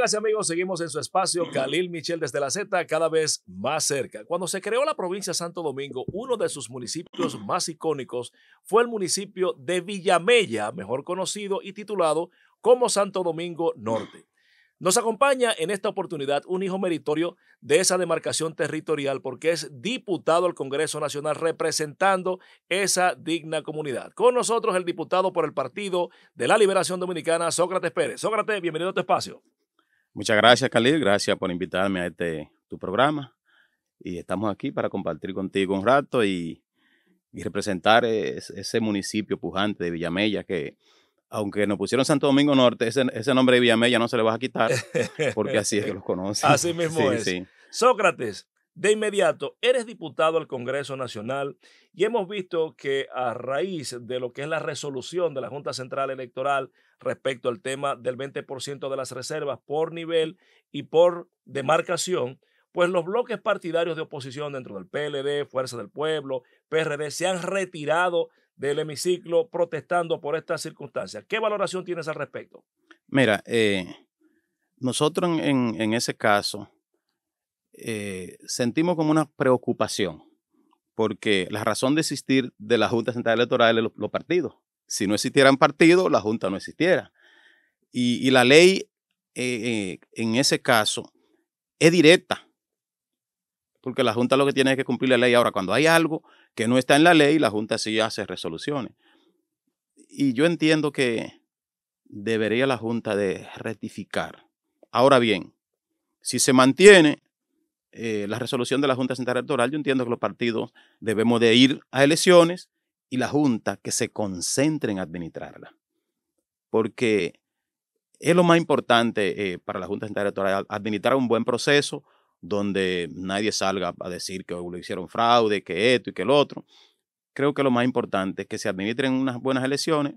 Gracias, amigos, seguimos en su espacio Khalil Michel desde la Z cada vez más cerca. Cuando se creó la provincia de Santo Domingo, uno de sus municipios más icónicos fue el municipio de Villamella, mejor conocido y titulado como Santo Domingo Norte. Nos acompaña en esta oportunidad un hijo meritorio de esa demarcación territorial porque es diputado al Congreso Nacional representando esa digna comunidad. Con nosotros el diputado por el Partido de la Liberación Dominicana, Sócrates Pérez. Sócrates, bienvenido a tu espacio. Muchas gracias, Khalil. Gracias por invitarme a este tu programa. Y estamos aquí para compartir contigo un rato y, representar ese municipio pujante de Villamella que, aunque nos pusieron Santo Domingo Norte, ese, ese, nombre de Villamella no se le va a quitar porque así es que los conocen. Así mismo es. Sócrates, de inmediato, eres diputado al Congreso Nacional y hemos visto que a raíz de lo que es la resolución de la Junta Central Electoral respecto al tema del 20% de las reservas por nivel y por demarcación, pues los bloques partidarios de oposición dentro del PLD, Fuerza del Pueblo, PRD, se han retirado del hemiciclo protestando por estas circunstancias. ¿Qué valoración tienes al respecto? Mira, eh, nosotros en, en ese caso eh, sentimos como una preocupación, porque la razón de existir de la Junta Central Electoral es los, partidos. Si no existieran partidos, la Junta no existiera. Y, la ley eh, eh, en ese caso es directa, porque la Junta lo que tiene es que cumplir la ley. Ahora, cuando hay algo que no está en la ley, la Junta sí hace resoluciones. Y yo entiendo que debería la Junta de rectificar. Ahora bien, si se mantiene eh, la resolución de la Junta Central Electoral, yo entiendo que los partidos debemos de ir a elecciones y la Junta que se concentre en administrarla. Porque es lo más importante eh, para la Junta Central Electoral, administrar un buen proceso donde nadie salga a decir que lo hicieron fraude, que esto y que el otro. Creo que lo más importante es que se administren unas buenas elecciones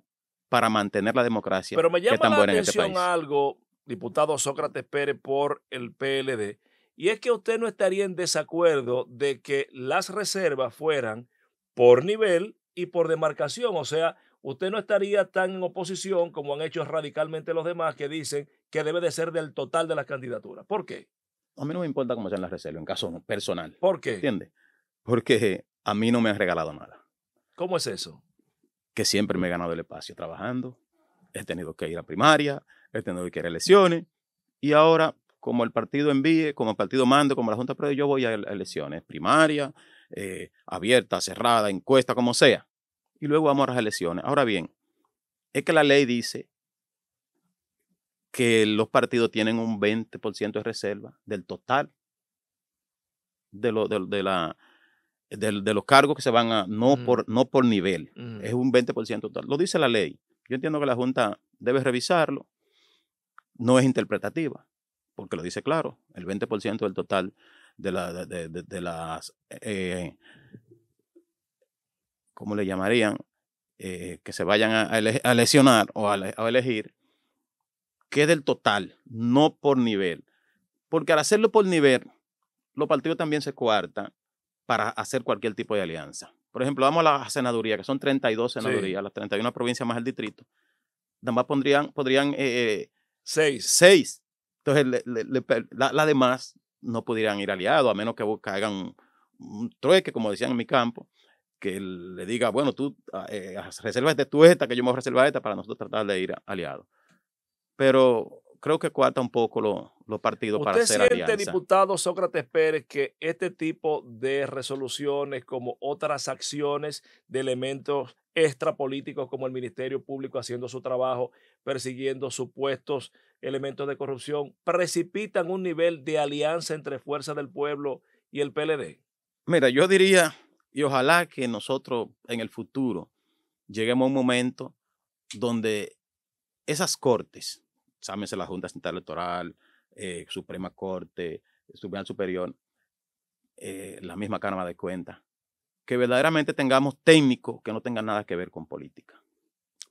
para mantener la democracia. Pero me llama la este atención algo, diputado Sócrates Pérez por el PLD y es que usted no estaría en desacuerdo de que las reservas fueran por nivel y por demarcación. O sea, usted no estaría tan en oposición como han hecho radicalmente los demás que dicen que debe de ser del total de las candidaturas. ¿Por qué? A mí no me importa cómo sean las reservas, en caso personal. ¿Por qué? ¿Entiende? Porque a mí no me han regalado nada. ¿Cómo es eso? Que siempre me he ganado el espacio trabajando, he tenido que ir a primaria, he tenido que ir a elecciones, y ahora como el partido envíe, como el partido mande, como la Junta Previa, yo voy a elecciones primarias, eh, abierta, cerrada, encuesta, como sea. Y luego vamos a las elecciones. Ahora bien, es que la ley dice que los partidos tienen un 20% de reserva del total de, de, la, los cargos que se van a, no, mm. por, no por nivel, mm. es un 20% total. Lo dice la ley. Yo entiendo que la Junta debe revisarlo, no es interpretativa porque lo dice claro, el 20% del total de, de, las, eh, ¿cómo le llamarían? Eh, que se vayan a, lesionar o a, elegir, que del total, no por nivel. Porque al hacerlo por nivel, los partidos también se coartan para hacer cualquier tipo de alianza. Por ejemplo, vamos a la senaduría, que son 32 senadurías, las 31 provincias más el distrito. Nada más pondrían, podrían... Eh, seis. Seis entonces, las demás no pudieran ir aliados, a menos que hagan un, trueque, como decían en mi campo, que le diga, bueno, tú ah, eh, reservas este, tú esta, que yo me voy a reservar esta, para nosotros tratar de ir aliados. Pero creo que cuarta un poco los partidos para hacer siente, diputado Sócrates Pérez, que este tipo de resoluciones, como otras acciones de elementos extrapolíticos como el Ministerio Público haciendo su trabajo, persiguiendo supuestos elementos de corrupción, precipitan un nivel de alianza entre Fuerza del Pueblo y el PLD? Mira, yo diría, y ojalá que nosotros en el futuro lleguemos a un momento donde esas cortes llámese la Junta Central Electoral, eh, Suprema Corte, Tribunal Superior, eh, la misma Cámara de Cuentas, que verdaderamente tengamos técnicos que no tengan nada que ver con política.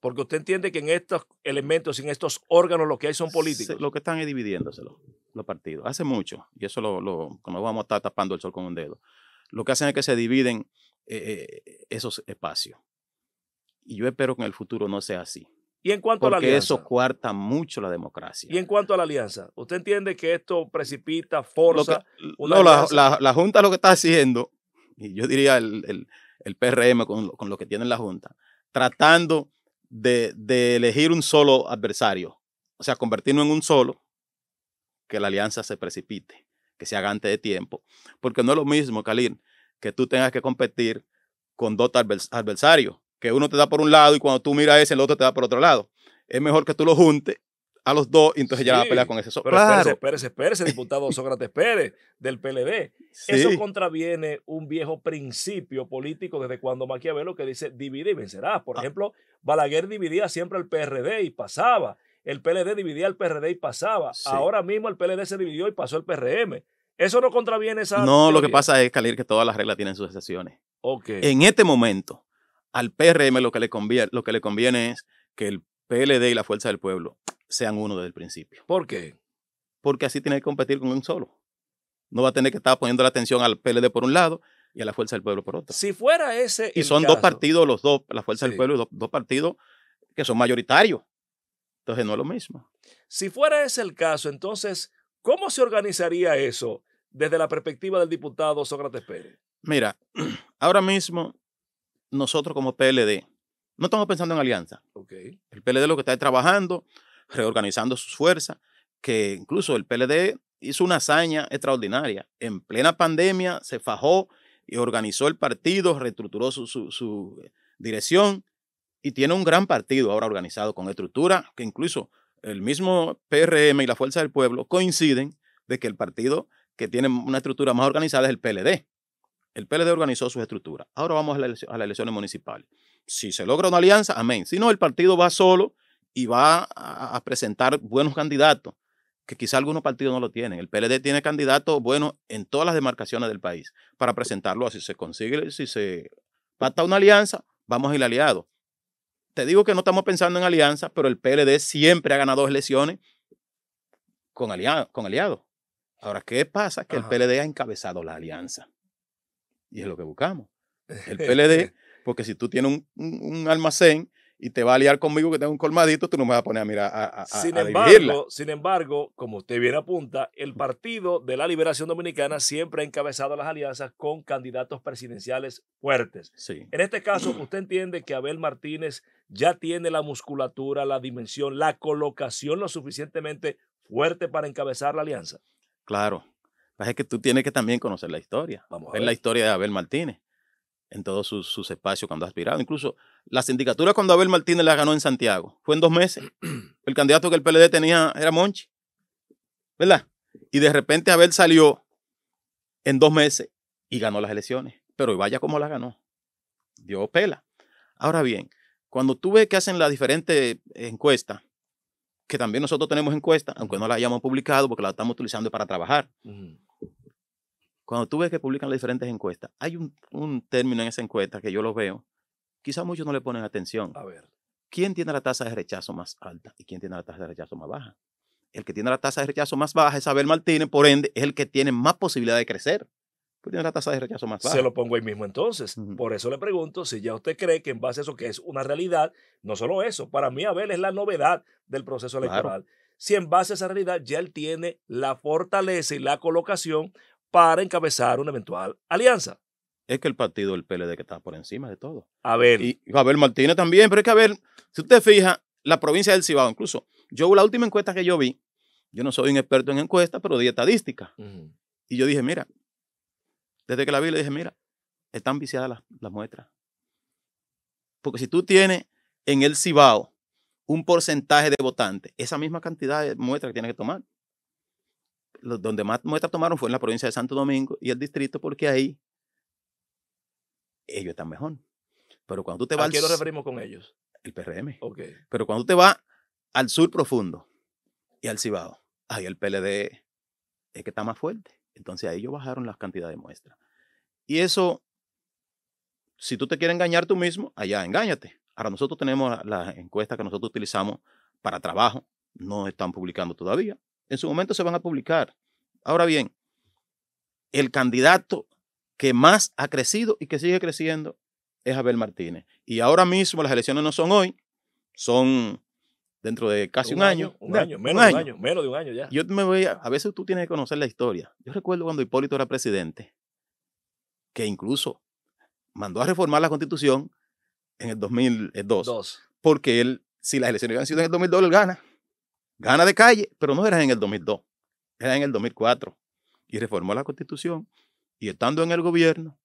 Porque usted entiende que en estos elementos, en estos órganos, lo que hay son políticos. Lo que están es dividiéndoselo, los partidos. Hace mucho, y eso lo, vamos a estar tapando el sol con un dedo. Lo que hacen es que se dividen eh, esos espacios. Y yo espero que en el futuro no sea así. Y en cuanto a la eso cuarta mucho la democracia. Y en cuanto a la alianza, ¿usted entiende que esto precipita, forza? no, la, Junta lo que está haciendo, y yo diría el, el, PRM con, lo que tiene la Junta, tratando de, elegir un solo adversario, o sea, convertirlo en un solo, que la alianza se precipite, que se haga antes de tiempo. Porque no es lo mismo, Kalin, que tú tengas que competir con dos adversarios que uno te da por un lado y cuando tú miras ese, el otro te da por otro lado. Es mejor que tú lo juntes a los dos y entonces ya va a pelear con ese. pero espérese, espérese, diputado Sócrates Pérez del PLD. Eso contraviene un viejo principio político desde cuando Maquiavelo que dice divide y vencerás. Por ah. ejemplo, Balaguer dividía siempre al PRD y pasaba. El PLD dividía al PRD y pasaba. Ahora mismo el PLD se dividió y pasó el PRM. Eso no contraviene esa. No, lo que pasa es, Calir, que todas las reglas tienen sus excepciones. En este momento, al PRM lo que le conviene, lo que le conviene es que el PLD y la Fuerza del Pueblo sean uno desde el principio. ¿Por qué? Porque así tiene que competir con un solo. No va a tener que estar poniendo la atención al PLD por un lado y a la Fuerza del Pueblo por otro. Si fuera ese. Y son dos partidos, los dos, la Fuerza del Pueblo y dos partidos que son mayoritarios. Entonces no es lo mismo. Si fuera ese el caso, entonces, ¿cómo se organizaría eso desde la perspectiva del diputado Sócrates Pérez? Mira, ahora mismo nosotros como PLD. No estamos pensando en alianza. El PLD lo que está trabajando, reorganizando sus fuerzas, que incluso el PLD hizo una hazaña extraordinaria. En plena pandemia se fajó y organizó el partido, reestructuró su, su, su dirección y tiene un gran partido ahora organizado con estructura que incluso el mismo PRM y la Fuerza del Pueblo coinciden de que el partido que tiene una estructura más organizada es el PLD. El PLD organizó su estructura. Ahora vamos a, las elecciones municipales. Si se logra una alianza, amén. Si no, el partido va solo y va a, presentar buenos candidatos, que quizá algunos partidos no lo tienen. El PLD tiene candidatos buenos en todas las demarcaciones del país para presentarlo. Si se consigue, si se pacta una alianza, vamos a ir aliados. Te digo que no estamos pensando en alianza, pero el PLD siempre ha ganado elecciones con, aliados. aliado. Ahora, ¿qué pasa? Que el PLD ha encabezado la alianza. Y es lo que buscamos. El PLD, porque si tú tienes un, almacén y te va a liar conmigo que tengo un colmadito, tú no me vas a poner a mirar a, a, sin embargo, Sin embargo, como usted bien apunta, el Partido de la Liberación Dominicana siempre ha encabezado las alianzas con candidatos presidenciales fuertes. En este caso, usted entiende que Abel Martínez ya tiene la musculatura, la dimensión, la colocación lo suficientemente fuerte para encabezar la alianza. Claro, es que tú tienes que también conocer la historia. Vamos ver. la historia de Abel Martínez en todos sus, espacios cuando ha aspirado. Incluso la sindicatura cuando Abel Martínez la ganó en Santiago, fue en dos meses. El candidato que el PLD tenía era Monchi, ¿verdad? Y de repente Abel salió en dos meses y ganó las elecciones. Pero vaya cómo la ganó. Dio pela. Ahora bien, cuando tú ves que hacen las diferentes encuestas que también nosotros tenemos encuestas, aunque no la hayamos publicado porque la estamos utilizando para trabajar. Cuando tú ves que publican las diferentes encuestas, hay un, un término en esa encuesta que yo lo veo, quizás muchos no le ponen atención. A ver. ¿Quién tiene la tasa de rechazo más alta y quién tiene la tasa de rechazo más baja? El que tiene la tasa de rechazo más baja es Abel Martínez, por ende, es el que tiene más posibilidad de crecer. Pues, la tasa de rechazo más Se lo pongo ahí mismo entonces. Por eso le pregunto si ya usted cree que en base a eso, que es una realidad, no solo eso, para mí Abel es la novedad del proceso electoral. Si en base a esa realidad ya él tiene la fortaleza y la colocación para encabezar una eventual alianza. Es que el partido del PLD que está por encima de todo. a ver Y Abel Martínez también, pero es que ver si usted fija, la provincia del Cibao, incluso, yo la última encuesta que yo vi, yo no soy un experto en encuestas, pero di estadística. Y yo dije, mira, desde que la vi le dije, mira, están viciadas las, muestras. Porque si tú tienes en el Cibao un porcentaje de votantes, esa misma cantidad de muestras que tienes que tomar. donde más muestras tomaron fue en la provincia de Santo Domingo y el distrito, porque ahí ellos están mejor. Pero cuando tú te vas. ¿A qué nos referimos con ellos? El PRM. Pero cuando tú te vas al sur profundo y al Cibao, ahí el PLD es que está más fuerte. Entonces a ellos bajaron las cantidades de muestras. Y eso, si tú te quieres engañar tú mismo, allá engáñate. Ahora nosotros tenemos las encuestas que nosotros utilizamos para trabajo, no están publicando todavía. En su momento se van a publicar. Ahora bien, el candidato que más ha crecido y que sigue creciendo es Abel Martínez. Y ahora mismo las elecciones no son hoy, son dentro de casi un, año, Un año, menos de un año, menos de un año ya. Yo me voy a, veces tú tienes que conocer la historia. Yo recuerdo cuando Hipólito era presidente, que incluso mandó a reformar la constitución en el 2002. Dos. Porque él, si las elecciones hubieran sido en el 2002, él gana. Gana de calle, pero no era en el 2002, era en el 2004. Y reformó la constitución y estando en el gobierno,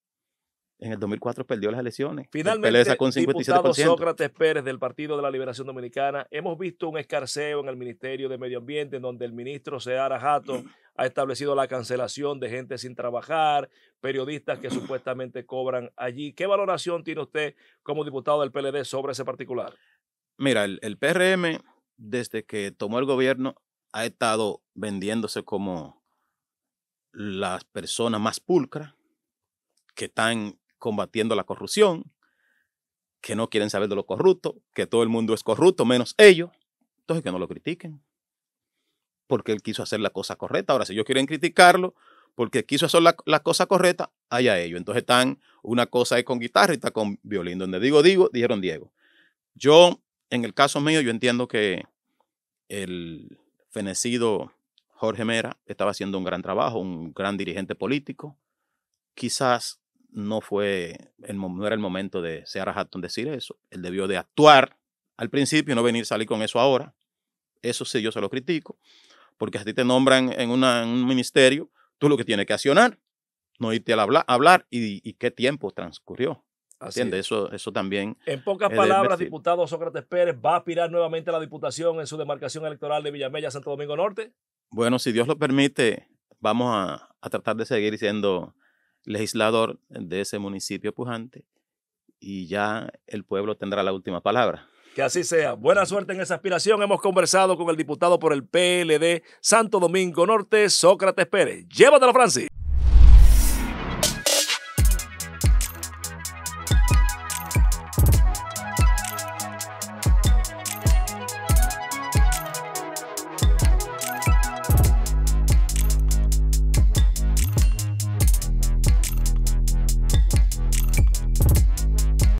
en el 2004 perdió las elecciones. Finalmente, el diputado Sócrates Pérez del Partido de la Liberación Dominicana, hemos visto un escarceo en el Ministerio de Medio Ambiente en donde el ministro Seara Jato ha establecido la cancelación de gente sin trabajar, periodistas que supuestamente cobran allí. ¿Qué valoración tiene usted como diputado del PLD sobre ese particular? Mira, el PRM, desde que tomó el gobierno, ha estado vendiéndose como las personas más pulcras que están combatiendo la corrupción, que no quieren saber de lo corrupto, que todo el mundo es corrupto menos ellos. Entonces que no lo critiquen, porque él quiso hacer la cosa correcta. Ahora, si ellos quieren criticarlo, porque quiso hacer la, cosa correcta, allá ellos. Entonces están, una cosa es con guitarra y está con violín. Donde digo, digo, dijeron Diego. Yo, en el caso mío, yo entiendo que el fenecido Jorge Mera estaba haciendo un gran trabajo, un gran dirigente político. Quizás no fue, el, no era el momento de Seara Hatton decir eso. Él debió de actuar al principio, no venir a salir con eso ahora. Eso sí, yo se lo critico, porque a ti te nombran en, un ministerio, tú lo que tienes que accionar, no irte a hablar, y, qué tiempo transcurrió. ¿Entiendes? Eso, eso también. En pocas palabras, diputado Sócrates Pérez, ¿va a aspirar nuevamente a la diputación en su demarcación electoral de Villamella, Santo Domingo Norte? Bueno, si Dios lo permite, vamos a, a tratar de seguir siendo legislador de ese municipio pujante y ya el pueblo tendrá la última palabra. Que así sea. Buena suerte en esa aspiración. Hemos conversado con el diputado por el PLD Santo Domingo Norte, Sócrates Pérez. Llévatelo, Francis.